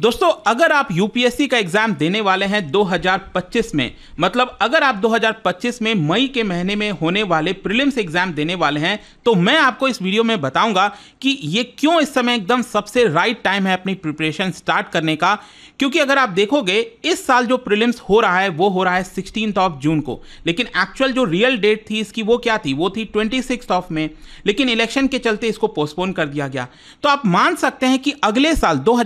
दोस्तों अगर आप यूपीएससी का एग्ज़ाम देने वाले हैं 2025 में मतलब अगर आप 2025 में मई के महीने में होने वाले प्रीलिम्स एग्ज़ाम देने वाले हैं तो मैं आपको इस वीडियो में बताऊंगा कि ये क्यों इस समय एकदम सबसे राइट टाइम है अपनी प्रिपरेशन स्टार्ट करने का क्योंकि अगर आप देखोगे इस साल जो प्रिलिम्स हो रहा है वो हो रहा है सिक्सटीन ऑफ जून को लेकिन एक्चुअल जो रियल डेट थी इसकी वो क्या थी वो थी ट्वेंटी ऑफ में लेकिन इलेक्शन के चलते इसको पोस्टपोन कर दिया गया तो आप मान सकते हैं कि अगले साल दो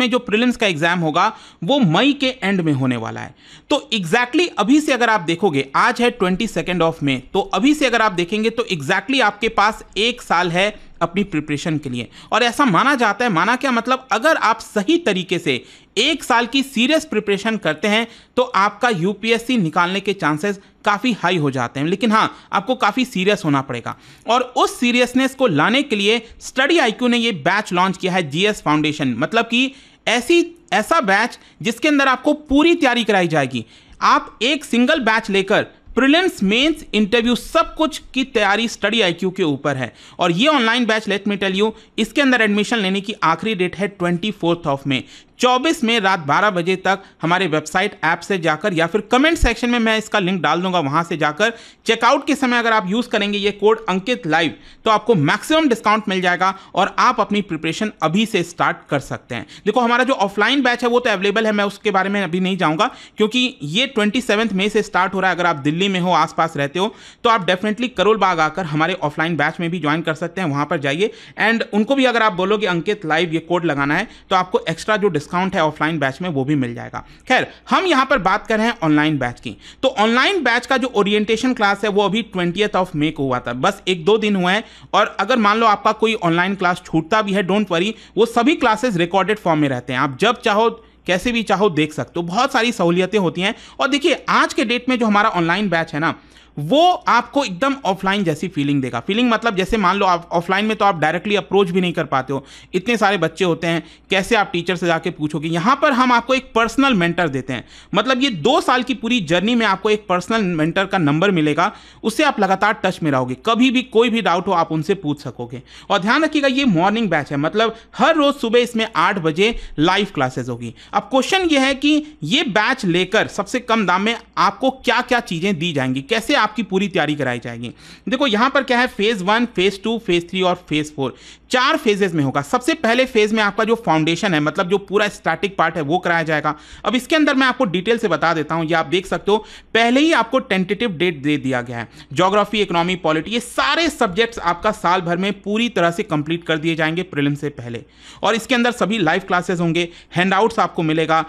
में जो प्रिलिम्स का एग्जाम होगा वो मई के एंड में होने वाला है तो एग्जैक्टली exactly अभी से अगर आप देखोगे आज है ट्वेंटी सेकेंड ऑफ मे तो अभी से अगर आप देखेंगे तो एग्जैक्टली exactly आपके पास एक साल है अपनी प्रिपरेशन के लिए और ऐसा माना जाता है माना क्या मतलब अगर आप सही तरीके से एक साल की सीरियस प्रिपरेशन करते हैं तो आपका यूपीएससी निकालने के चांसेस काफ़ी हाई हो जाते हैं लेकिन हाँ आपको काफ़ी सीरियस होना पड़ेगा और उस सीरियसनेस को लाने के लिए स्टडी आई ने ये बैच लॉन्च किया है जी फाउंडेशन मतलब कि ऐसी ऐसा बैच जिसके अंदर आपको पूरी तैयारी कराई जाएगी आप एक सिंगल बैच लेकर प्रिलिम्स मेंस इंटरव्यू सब कुछ की तैयारी स्टडी आईक्यू के ऊपर है और ये online batch let me tell you इसके अंदर एडमिशन लेने की आखिरी डेट है ट्वेंटी फोर्थ ऑफ मे 24 में रात 12 बजे तक हमारे वेबसाइट ऐप से जाकर या फिर कमेंट सेक्शन में मैं इसका लिंक डाल दूंगा वहां से जाकर चेकआउट के समय अगर आप यूज करेंगे ये कोड अंकित लाइव तो आपको मैक्सिमम डिस्काउंट मिल जाएगा और आप अपनी प्रिपरेशन अभी से स्टार्ट कर सकते हैं देखो हमारा जो ऑफलाइन बैच है वो तो अवेलेबल है मैं उसके बारे में अभी नहीं जाऊंगा क्योंकि ये ट्वेंटी मई से स्टार्ट हो रहा है अगर आप दिल्ली में हो आसपास रहते हो तो आप डेफिनेटली करोल बाग आकर हमारे ऑफलाइन बैच में भी ज्वाइन कर सकते हैं वहां पर जाइए एंड उनको भी अगर आप बोलोगे अंकित लाइव ये कोड लगाना है तो आपको एक्स्ट्रा जो डिस्काउंट डिस्काउंट है ऑफलाइन बैच में वो भी मिल जाएगा खैर हम यहां पर बात कर रहे हैं ऑनलाइन बैच की तो ऑनलाइन बैच का जो ओरिएंटेशन क्लास है वो अभी ट्वेंटियथ ऑफ मे को हुआ था बस एक दो दिन हुआ है और अगर मान लो आपका कोई ऑनलाइन क्लास छूटता भी है डोंट वरी वो सभी क्लासेस रिकॉर्डेड फॉर्म में रहते हैं आप जब चाहो कैसे भी चाहो देख सकते हो बहुत सारी सहूलियतें होती हैं और देखिए आज के डेट में जो हमारा ऑनलाइन बैच है ना वो आपको एकदम ऑफलाइन जैसी फीलिंग देगा फीलिंग मतलब जैसे मान लो आप ऑफलाइन में तो आप डायरेक्टली अप्रोच भी नहीं कर पाते हो इतने सारे बच्चे होते हैं कैसे आप टीचर से जाके पूछोगे यहां पर हम आपको एक पर्सनल मेंटर देते हैं मतलब ये दो साल की पूरी जर्नी में आपको एक पर्सनल मेंटर का नंबर मिलेगा उससे आप लगातार टच में रहोगे कभी भी कोई भी डाउट हो आप उनसे पूछ सकोगे और ध्यान रखिएगा ये मॉर्निंग बैच है मतलब हर रोज सुबह इसमें आठ बजे लाइव क्लासेस होगी अब क्वेश्चन ये है कि ये बैच लेकर सबसे कम दाम में आपको क्या क्या चीज़ें दी जाएंगी कैसे आप आपकी पूरी तैयारी कराई जाएगी देखो यहां पर क्या है phase one phase two phase three और फेज़ फोर चार फेजेस में होगा सबसे पहले फेज में आपका जो फाउंडेशन है मतलब जो पूरा स्टैटिक पार्ट है वो कराया जाएगा अब इसके अंदर मैं आपको डिटेल से बता देता हूं ये आप देख सकते हो पहले ही आपको टेंटेटिव डेट दे दिया गया है जोग्राफी इकोनॉमी पॉलिटी ये सारे सब्जेक्ट्स आपका साल भर में पूरी तरह से कंप्लीट कर दिए जाएंगे प्रिलिम्स से पहले और इसके अंदर सभी लाइव क्लासेस होंगे हैंड आपको मिलेगा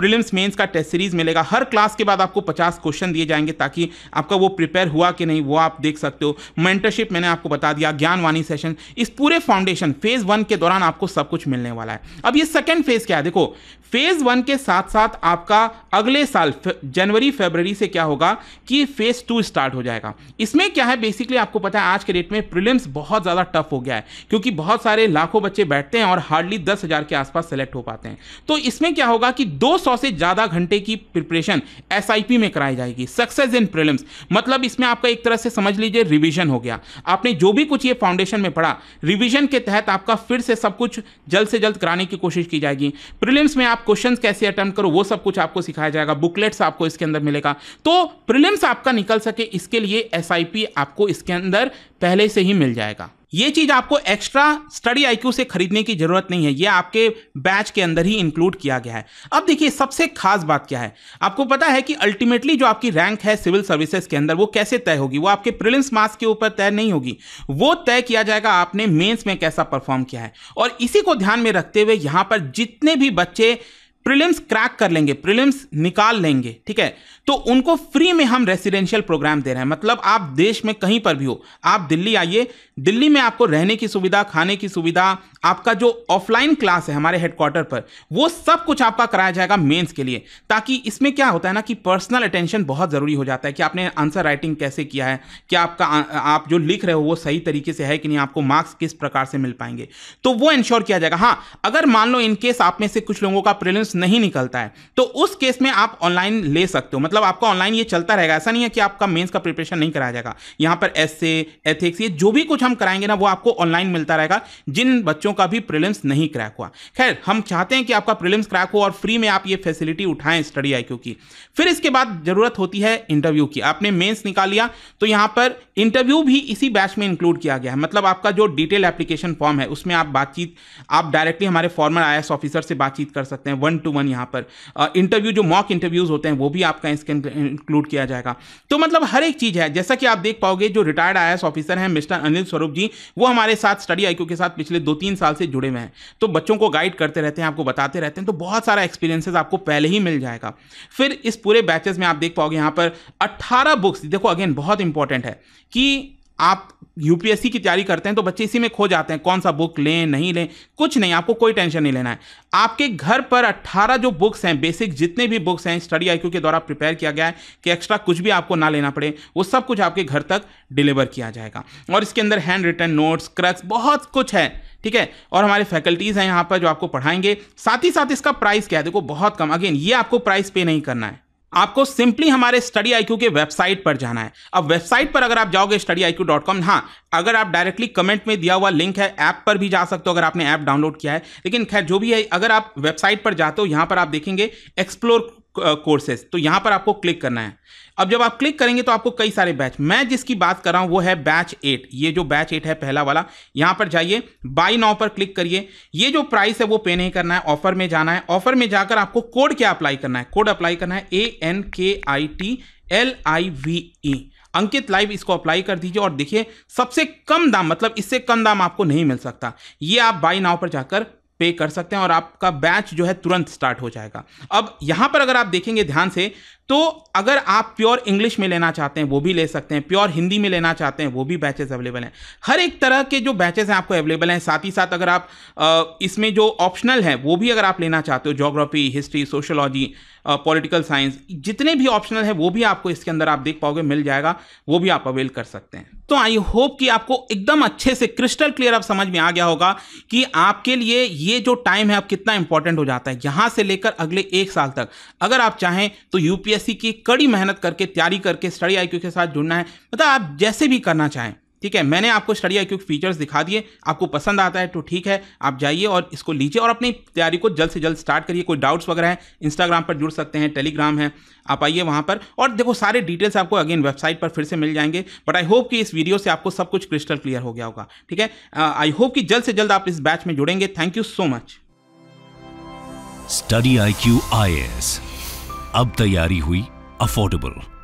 प्रिलिम्स मेन्स का टेस्ट सीरीज मिलेगा हर क्लास के बाद आपको पचास क्वेश्चन दिए जाएंगे ताकि आपका वो प्रिपेयर हुआ कि नहीं वो आप देख सकते हो मेंटरशिप मैंने आपको बता दिया ज्ञानवाणी सेशन इस पूरे फाउंडेशन फेज वन के दौरान आपको सब कुछ मिलने वाला है अब ये सेकेंड फेज क्या है देखो फेज वन के साथ साथ आपका अगले साल जनवरी फरवरी से क्या होगा कि फेज टू स्टार्ट हो जाएगा इसमें क्या है बेसिकली आपको पता है आज के डेट में प्रीलिम्स बहुत ज़्यादा टफ हो गया है क्योंकि बहुत सारे लाखों बच्चे बैठते हैं और हार्डली दस हज़ार के आसपास सेलेक्ट हो पाते हैं तो इसमें क्या होगा कि दो से ज़्यादा घंटे की प्रिपरेशन एस में कराई जाएगी सक्सेस इन प्रिलिम्स मतलब इसमें आपका एक तरह से समझ लीजिए रिविजन हो गया आपने जो भी कुछ ये फाउंडेशन में पढ़ा रिविजन के तहत आपका फिर से सब कुछ जल्द से जल्द कराने की कोशिश की जाएगी प्रिलिम्स में आप आप क्वेश्चन कैसे अटैम्प्ट करो वो सब कुछ आपको सिखाया जाएगा बुकलेट्स आपको इसके अंदर मिलेगा तो प्रिलिम्स आपका निकल सके इसके लिए एस आपको इसके अंदर पहले से ही मिल जाएगा ये चीज़ आपको एक्स्ट्रा स्टडी आईक्यू से खरीदने की ज़रूरत नहीं है ये आपके बैच के अंदर ही इंक्लूड किया गया है अब देखिए सबसे खास बात क्या है आपको पता है कि अल्टीमेटली जो आपकी रैंक है सिविल सर्विसेज के अंदर वो कैसे तय होगी वो आपके प्रिलिम्स मार्क्स के ऊपर तय नहीं होगी वो तय किया जाएगा आपने मेन्स में कैसा परफॉर्म किया है और इसी को ध्यान में रखते हुए यहां पर जितने भी बच्चे प्रीलिम्स क्रैक कर लेंगे प्रीलिम्स निकाल लेंगे ठीक है तो उनको फ्री में हम रेसिडेंशियल प्रोग्राम दे रहे हैं मतलब आप देश में कहीं पर भी हो आप दिल्ली आइए दिल्ली में आपको रहने की सुविधा खाने की सुविधा आपका जो ऑफलाइन क्लास है हमारे हेडक्वार्टर पर वो सब कुछ आपका कराया जाएगा मेंस के लिए ताकि इसमें क्या होता है ना कि पर्सनल अटेंशन बहुत ज़रूरी हो जाता है कि आपने आंसर राइटिंग कैसे किया है कि आपका आप जो लिख रहे हो वो सही तरीके से है कि नहीं आपको मार्क्स किस प्रकार से मिल पाएंगे तो वो इंश्योर किया जाएगा हाँ अगर मान लो इनकेस आप में से कुछ लोगों का प्रिलिम्स नहीं निकलता है तो उस केस में आप ऑनलाइन ले सकते हो मतलब आपका ऑनलाइन ये चलता रहेगा ऐसा नहीं है कि आपका मेंस का प्रिपरेशन नहीं कराया जाएगा यहाँ पर एस एथिक्स ये जो भी कुछ हम कराएंगे ना वो आपको ऑनलाइन मिलता रहेगा जिन बच्चों का भी प्रिलिम्स नहीं क्रैक हुआ खैर हम चाहते हैं कि आपका प्रिलिम्स क्रैक हो और फ्री में आप ये फैसिलिटी उठाएं स्टडी आई की फिर इसके बाद जरूरत होती है इंटरव्यू की आपने मेन्स निकाल लिया तो यहाँ पर इंटरव्यू भी इसी बैच में इंक्लूड किया गया है मतलब आपका जो डिटेल एप्लीकेशन फॉर्म है उसमें आप बातचीत आप डायरेक्टली हमारे फॉर्मर आई ऑफिसर से बातचीत कर सकते हैं वन टू टू वन यहाँ पर इंटरव्यू जो मॉक इंटरव्यूज़ होते हैं वो भी आपका इसके इंक्लूड किया जाएगा तो मतलब हर एक चीज़ है जैसा कि आप देख पाओगे जो रिटायर्ड आई ऑफिसर हैं मिस्टर अनिल स्वरूप जी वो हमारे साथ स्टडी आई के साथ पिछले दो तीन साल से जुड़े हुए हैं तो बच्चों को गाइड करते रहते हैं आपको बताते रहते हैं तो बहुत सारा एक्सपीरियंसेस आपको पहले ही मिल जाएगा फिर इस पूरे बैचेस में आप देख पाओगे यहाँ पर अट्ठारह बुक्स देखो अगेन बहुत इंपॉर्टेंट है कि आप यूपीएससी की तैयारी करते हैं तो बच्चे इसी में खो जाते हैं कौन सा बुक लें नहीं लें कुछ नहीं आपको कोई टेंशन नहीं लेना है आपके घर पर 18 जो बुक्स हैं बेसिक जितने भी बुक्स हैं स्टडी आई के द्वारा प्रिपेयर किया गया है कि एक्स्ट्रा कुछ भी आपको ना लेना पड़े वो सब कुछ आपके घर तक डिलीवर किया जाएगा और इसके अंदर हैंड रिटर्न नोट्स क्रक्स बहुत कुछ है ठीक है और हमारे फैकल्टीज़ हैं यहाँ पर जो आपको पढ़ाएंगे साथ ही साथ इसका प्राइस क्या है देखो बहुत कम अगेन ये आपको प्राइस पे नहीं करना है आपको सिंपली हमारे स्टडी आई के वेबसाइट पर जाना है अब वेबसाइट पर अगर आप जाओगे study I Q dot com हाँ अगर आप डायरेक्टली कमेंट में दिया हुआ लिंक है ऐप पर भी जा सकते हो अगर आपने ऐप डाउनलोड किया है लेकिन खैर जो भी है अगर आप वेबसाइट पर जाते हो यहाँ पर आप देखेंगे एक्सप्लोर कोर्सेज तो यहां पर आपको क्लिक करना है अब जब आप क्लिक करेंगे तो आपको कई सारे बैच मैं जिसकी बात कर रहा हूं वो है बैच एट ये जो बैच एट है पहला वाला यहां पर जाइए बाई नाउ पर क्लिक करिए ये जो प्राइस है वो पे नहीं करना है ऑफर में जाना है ऑफर में जाकर आपको कोड क्या अप्लाई करना है कोड अप्लाई करना है A N K I T L I V E Ankit live इसको अप्लाई कर दीजिए और देखिए सबसे कम दाम मतलब इससे कम दाम आपको नहीं मिल सकता ये आप बाई नाव पर जाकर पे कर सकते हैं और आपका बैच जो है तुरंत स्टार्ट हो जाएगा अब यहाँ पर अगर आप देखेंगे ध्यान से तो अगर आप प्योर इंग्लिश में लेना चाहते हैं वो भी ले सकते हैं प्योर हिंदी में लेना चाहते हैं वो भी बैचेस अवेलेबल हैं हर एक तरह के जो बैचेस हैं आपको अवेलेबल हैं साथ ही साथ अगर आप इसमें जो ऑप्शनल हैं वो भी अगर आप लेना चाहते हो geography history sociology political science जितने भी ऑप्शनल है वो भी आपको इसके अंदर आप देख पाओगे मिल जाएगा वो भी आप अवेल कर सकते हैं तो आई होप कि आपको एकदम अच्छे से क्रिस्टल क्लियर आप समझ में आ गया होगा कि आपके लिए ये जो टाइम है अब कितना इंपॉर्टेंट हो जाता है यहाँ से लेकर अगले एक साल तक अगर आप चाहें तो यूपीएससी की कड़ी मेहनत करके तैयारी करके स्टडी आई के साथ जुड़ना है मतलब आप जैसे भी करना चाहें ठीक है मैंने आपको स्टडी आई क्यू फीचर्स दिखा दिए आपको पसंद आता है तो ठीक है आप जाइए और इसको लीजिए और अपनी तैयारी को जल्द से जल्द स्टार्ट करिए कोई डाउट्स वगैरह हैं इंस्टाग्राम पर जुड़ सकते हैं टेलीग्राम है आप आइए वहाँ पर और देखो सारे डिटेल्स आपको अगेन वेबसाइट पर फिर से मिल जाएंगे बट आई होप कि इस वीडियो से आपको सब कुछ क्रिस्टल क्लियर हो गया होगा ठीक है आई uh, होप कि जल्द से जल्द आप इस बैच में जुड़ेंगे thank you so much study I Q I S अब तैयारी हुई अफोर्डेबल